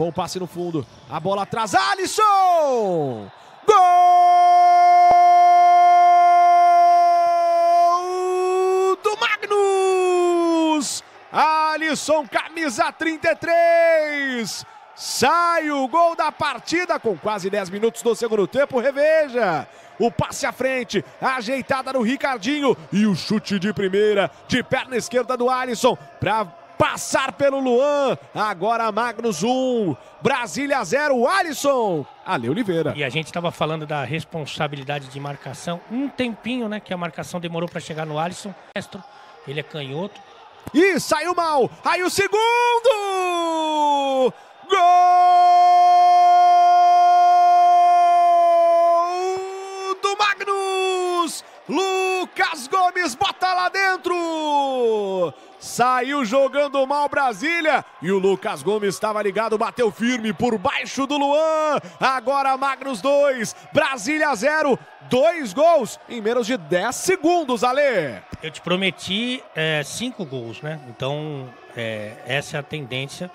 Bom passe no fundo. A bola atrás. Alisson! Gol do Magnus! Alisson, camisa 33. Sai o gol da partida com quase 10 minutos do segundo tempo. Reveja o passe à frente, ajeitada no Ricardinho e o chute de primeira de perna esquerda do Alisson para passar pelo Luan. Agora Magnus 1, Brasília 0, Alisson. Ale Oliveira. E a gente estava falando da responsabilidade de marcação. Um tempinho, né, que a marcação demorou para chegar no Alisson. Ele é canhoto. E saiu mal. Aí o segundo! Gol do Magnus! Lucas Gomes bota lá dentro. Saiu jogando mal Brasília. E o Lucas Gomes estava ligado, bateu firme por baixo do Luan. Agora Magnus 2, Brasília 0. Dois gols em menos de 10 segundos, Ale. Eu te prometi é, cinco gols, né? Então, é, essa é a tendência.